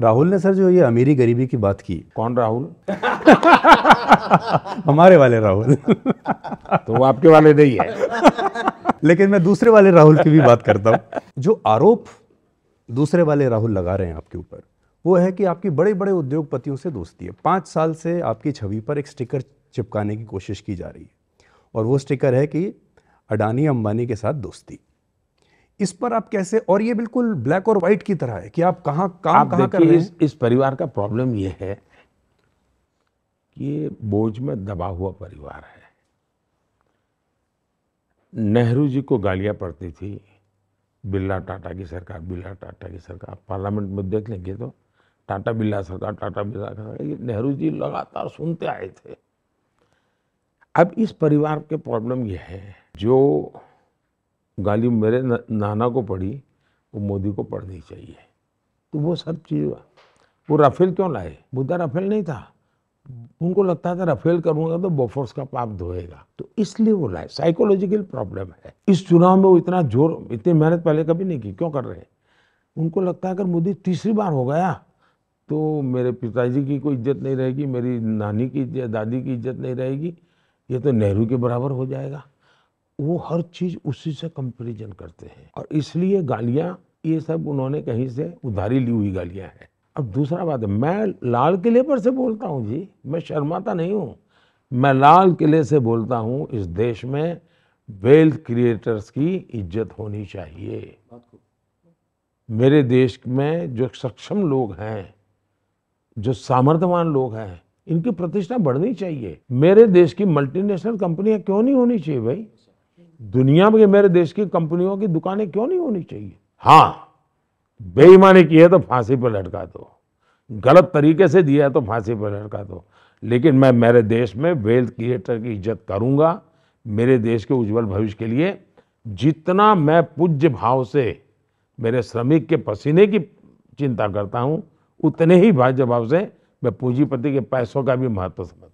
राहुल ने सर जो ये अमीरी गरीबी की बात की कौन राहुल हमारे वाले राहुल तो वो आपके वाले नहीं है लेकिन मैं दूसरे वाले राहुल की भी बात करता हूँ जो आरोप दूसरे वाले राहुल लगा रहे हैं आपके ऊपर वो है कि आपकी बड़े बड़े उद्योगपतियों से दोस्ती है पाँच साल से आपकी छवि पर एक स्टिकर चिपकाने की कोशिश की जा रही है और वो स्टिकर है कि अडानी अंबानी के साथ दोस्ती इस पर आप कैसे और ये बिल्कुल ब्लैक और व्हाइट की तरह है कि आप कहां काम आप कहां कर रहे हैं इस, इस परिवार का प्रॉब्लम ये है कि बोझ में दबा हुआ परिवार है नेहरू जी को गालियां पड़ती थी बिरला टाटा की सरकार बिरला टाटा की सरकार पार्लियामेंट में देख लेंगे तो टाटा बिरला सरकार टाटा बिरला सरकार ये नेहरू जी लगातार सुनते आए थे अब इस परिवार के प्रॉब्लम यह है जो गाली मेरे नाना को पढ़ी वो मोदी को पढ़नी चाहिए तो वो सब चीज़ वो राफेल क्यों लाए मुद्दा राफेल नहीं था उनको लगता था राफेल करूंगा तो बोफोर्स का पाप धोएगा तो इसलिए वो लाए साइकोलॉजिकल प्रॉब्लम है इस चुनाव में वो इतना जोर इतनी मेहनत पहले कभी नहीं की क्यों कर रहे हैं उनको लगता है अगर मोदी तीसरी बार हो गया तो मेरे पिताजी की कोई इज्जत नहीं रहेगी मेरी नानी की दादी की इज्जत नहीं रहेगी ये तो नेहरू के बराबर हो जाएगा वो हर चीज़ उसी से कंपेरिजन करते हैं और इसलिए गालियां ये सब उन्होंने कहीं से उधारी ली हुई गालियां हैं अब दूसरा बात है मैं लाल किले पर से बोलता हूँ जी मैं शर्माता नहीं हूँ मैं लाल किले से बोलता हूँ इस देश में वेल्थ क्रिएटर्स की इज्जत होनी चाहिए मेरे देश में जो सक्षम लोग हैं जो सामर्थ्यवान लोग हैं इनकी प्रतिष्ठा बढ़नी चाहिए मेरे देश की मल्टीनेशनल कंपनियां क्यों नहीं होनी चाहिए भाई दुनिया में मेरे देश की कंपनियों की दुकानें क्यों नहीं होनी चाहिए हाँ बेईमानी की है तो फांसी पर लटका दो गलत तरीके से दिया है तो फांसी पर लटका दो लेकिन मैं मेरे देश में वेल्थ क्रिएटर की इज्जत करूंगा मेरे देश के उज्जवल भविष्य के लिए जितना मैं पूज्य भाव से मेरे श्रमिक के पसीने की चिंता करता हूँ उतने ही भाज्य भाव से मैं पूंजीपति के पैसों का भी महत्व समझता